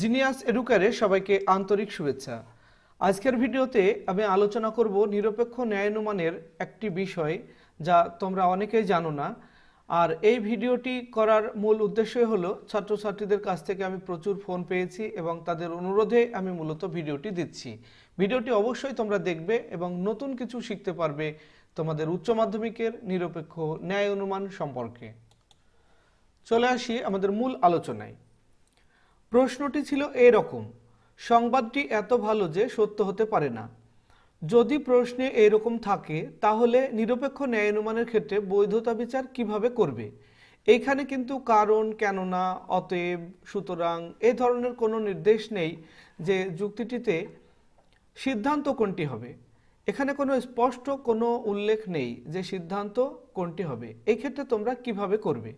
genius এডুকারে সবাইকে আন্তরিক শুভেচ্ছা আজকের ভিডিওতে আমি আলোচনা করব নিরপেক্ষ ন্যায়নুমানের একটি বিষয় যা তোমরা অনেকেই জানো না আর এই ভিডিওটি করার মূল উদ্দেশ্য হলো ছাত্রছাত্রীদের কাছ থেকে আমি প্রচুর ফোন পেয়েছি এবং তাদের অনুরোধে আমি মূলত ভিডিওটি দিচ্ছি ভিডিওটি অবশ্যই তোমরা দেখবে এবং নতুন কিছু শিখতে পারবে তোমাদের উচ্চ মাধ্যমিকের নিরপেক্ষ ন্যায় অনুমান সম্পর্কে চলে আসি আমাদের মূল আলোচনায় প্রশ্নটি ছিল এরকম সংবাদটি এত ভালো যে সত্য হতে পারে না যদি প্রশ্নে এরকম থাকে তাহলে নিরপেক্ষ ন্যায় অনুমানের ক্ষেত্রে বৈধতা বিচার কিভাবে করবে এইখানে কিন্তু কারণ কেননা অতএব সুতরাং এ ধরনের কোনো নির্দেশ নেই যে যুক্তিটিতে সিদ্ধান্ত কোনটি হবে এখানে কোনো স্পষ্ট কোনো উল্লেখ নেই যে সিদ্ধান্ত কোনটি হবে এই ক্ষেত্রে তোমরা কিভাবে করবে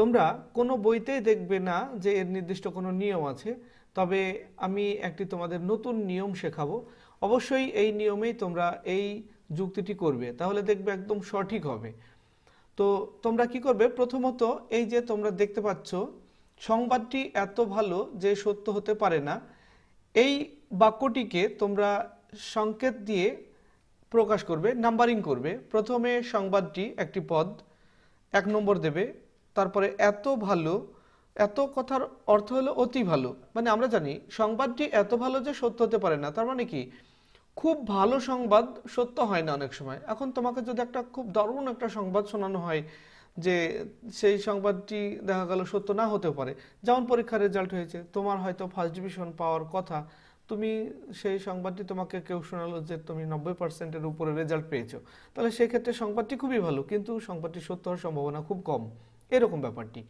তোমরা কোনো বইতেই দেখবে না যে এর নির্দিষ্ট কোনো নিয়ম আছে তবে আমি একটি তোমাদের নতুন নিয়ম শেখাবো অবশ্যই এই নিয়মেই তোমরা এই যুক্তিটি করবে তাহলে দেখবে একদম সঠিক হবে তো তোমরা কি করবে প্রথমত এই যে তোমরা দেখতে পাচ্ছ সংবাদটি এত ভালো যে সত্য হতে পারে না এই বাক্যটিকে তোমরা সংকেত দিয়ে প্রকাশ করবে নাম্বারিং করবে প্রথমে সংবাদটি একটি পদ এক নম্বর দেবে তারপরে এত ভালো এত কথার অর্থ হলো অতি ভালো মানে আমরা জানি সংবাদটি এত ভালো যে সত্য হতে পারে না তার মানে কি খুব ভালো সংবাদ সত্য হয় না অনেক সময় এখন তোমাকে যদি একটা খুব দারুণ একটা সংবাদ শোনানো হয় যে সেই সংবাদটি দেখা গেল সত্য না হতে পারে যেমন পরীক্ষার রেজাল্ট হয়েছে তোমার হয়তো ফার্স্ট ডিভিশন পাওয়ার কথা তুমি সেই সংবাদটি তোমাকে কেউ শোনালো যে তুমি নব্বই পার্সেন্টের উপরে রেজাল্ট পেয়েছো তাহলে সেক্ষেত্রে সংবাদটি খুবই ভালো কিন্তু সংবাদটি সত্য হওয়ার সম্ভাবনা খুব কম এরকম ব্যাপারটি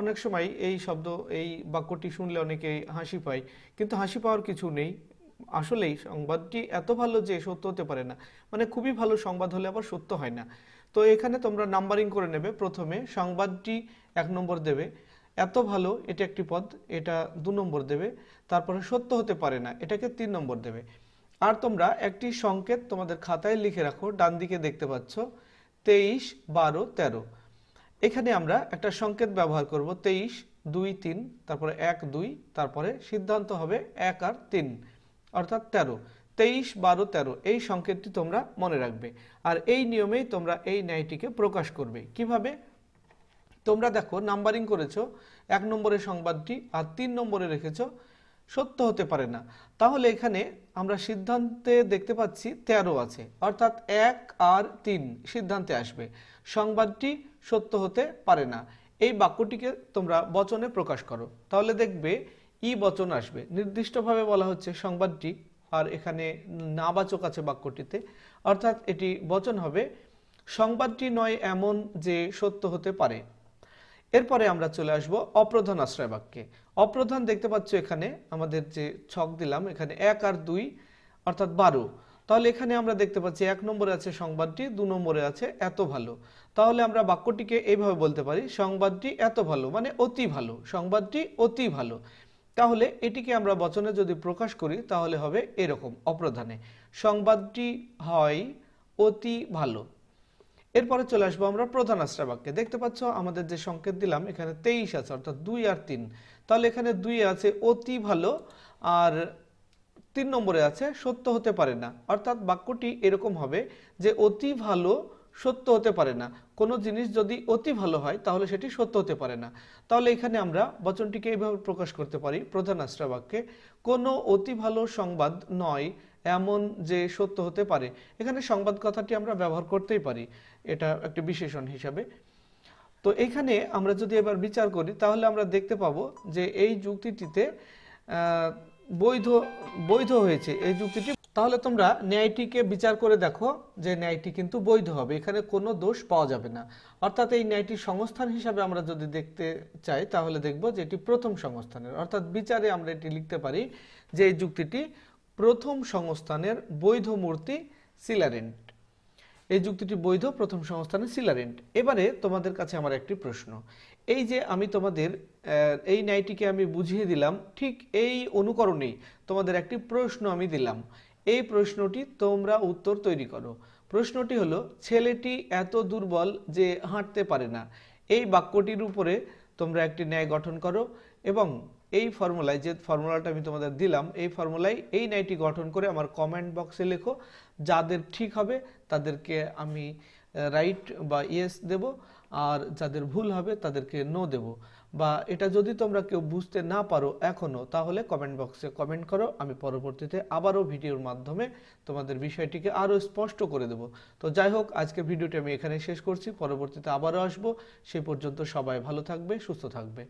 অনেক সময় এই শব্দ এই বাক্যটি শুনলে অনেকে হাসি পায় কিন্তু হাসি পাওয়ার কিছু নেই আসলেই সংবাদটি এত ভালো যে সত্য হতে পারে না মানে খুবই ভালো সংবাদ হলে আবার সত্য হয় না তো এখানে তোমরা নাম্বারিং করে নেবে প্রথমে সংবাদটি এক নম্বর দেবে এত ভালো এটা একটি পদ এটা দু নম্বর দেবে তারপরে সত্য হতে পারে না এটাকে তিন নম্বর দেবে আর তোমরা একটি সংকেত তোমাদের খাতায় লিখে রাখো ডান দিকে দেখতে পাচ্ছ তেইশ বারো তেরো এখানে আমরা একটা সংকেত ব্যবহার করব তেইশ দুই তিন তারপরে এক দুই তারপরে সিদ্ধান্ত হবে এক আর তিন অর্থাৎ তেরো তেইশ বারো তেরো এই সংকেতটি তোমরা মনে রাখবে আর এই নিয়মেই তোমরা এই ন্যায়টিকে প্রকাশ করবে কিভাবে তোমরা দেখো নাম্বারিং করেছো এক নম্বরের সংবাদটি আর তিন নম্বরে রেখেছ সত্য হতে পারে না তাহলে এখানে আমরা সিদ্ধান্তে দেখতে পাচ্ছি তেরো আছে অর্থাৎ এক আর তিন সিদ্ধান্তে আসবে সংবাদটি সত্য হতে পারে না এই বাক্যটিকে তোমরা বচনে প্রকাশ করো তাহলে দেখবে ই বচন আসবে নির্দিষ্টভাবে বলা হচ্ছে সংবাদটি আর এখানে নাবাচক আছে বাক্যটিতে অর্থাৎ এটি বচন হবে সংবাদটি নয় এমন যে সত্য হতে পারে এরপরে আমরা চলে আসব অপ্রধান আশ্রয় বাক্যে অপ্রধান দেখতে পাচ্ছ এখানে আমাদের যে ছক দিলাম এখানে এক আর দুই অর্থাৎ বারো তাহলে এখানে আমরা দেখতে পাচ্ছি এক নম্বরে আছে সংবাদটি দু নম্বরে আছে এত ভালো তাহলে আমরা বাক্যটিকে এইভাবে বলতে পারি সংবাদটি এত ভালো মানে অতি ভালো সংবাদটি অতি ভালো তাহলে এটিকে আমরা বচনে যদি প্রকাশ করি তাহলে হবে এরকম অপ্রধানে সংবাদটি হয় অতি ভালো এরপরে চলে আসবো আমরা প্রধান আশ্রয় বাক্যে দেখতে পাচ্ছ আমাদের যে সংকেত দিলাম এখানে তেইশ আছে অর্থাৎ দুই আর তিন তাহলে এখানে দুই আছে অতি ভালো আর তিন নম্বরে আছে সত্য হতে পারে না অর্থাৎ বাক্যটি এরকম হবে যে অতি ভালো সত্য হতে পারে না কোনো জিনিস যদি অতি ভালো হয় তাহলে সেটি সত্য হতে পারে না তাহলে এখানে আমরা বচনটিকে এইভাবে প্রকাশ করতে পারি প্রধান আশ্রাবাক্যে কোনো অতি ভালো সংবাদ নয় এমন যে সত্য হতে পারে এখানে সংবাদ কথাটি আমরা ব্যবহার করতেই পারি এটা একটি বিশেষণ হিসাবে তো এখানে আমরা যদি এবার বিচার করি তাহলে আমরা দেখতে পাবো যে এই যুক্তিটিতে বৈধ বৈধ হয়েছে এই যুক্তিটি তাহলে তোমরা ন্যায়টিকে বিচার করে দেখো যে ন্যায়টি কিন্তু বৈধ হবে এখানে কোনো দোষ পাওয়া যাবে না অর্থাৎ এই ন্যায়টির সংস্থান হিসাবে আমরা যদি দেখতে চাই তাহলে দেখব যে এটি প্রথম সংস্থানের অর্থাৎ বিচারে আমরা এটি লিখতে পারি যে এই যুক্তিটি প্রথম সংস্থানের বৈধ মূর্তি সিলারেন্ট এই যুক্তিটি বৈধ প্রথম সংস্থানে সিলারেন্ট এবারে তোমাদের কাছে আমার একটি প্রশ্ন এই যে আমি তোমাদের এই ন্যায়টিকে আমি বুঝিয়ে দিলাম ঠিক এই অনুকরণেই তোমাদের একটি প্রশ্ন আমি দিলাম এই প্রশ্নটি তোমরা উত্তর তৈরি করো প্রশ্নটি হলো ছেলেটি এত দুর্বল যে হাঁটতে পারে না এই বাক্যটির উপরে তোমরা একটি ন্যায় গঠন করো এবং এই ফর্মুলায় যে ফর্মুলাটা আমি তোমাদের দিলাম এই ফর্মুলায় এই ন্যায়টি গঠন করে আমার কমেন্ট বক্সে লেখো যাদের ঠিক হবে তাদেরকে আমি রাইট বা ইয়েস দেব আর যাদের ভুল হবে তাদেরকে নো দেব বা এটা যদি তোমরা কেউ বুঝতে না পারো এখনও তাহলে কমেন্ট বক্সে কমেন্ট করো আমি পরবর্তীতে আবারও ভিডিওর মাধ্যমে তোমাদের বিষয়টিকে আরও স্পষ্ট করে দেব তো যাই হোক আজকে ভিডিওটি আমি এখানে শেষ করছি পরবর্তীতে আবারও আসবো সে পর্যন্ত সবাই ভালো থাকবে সুস্থ থাকবে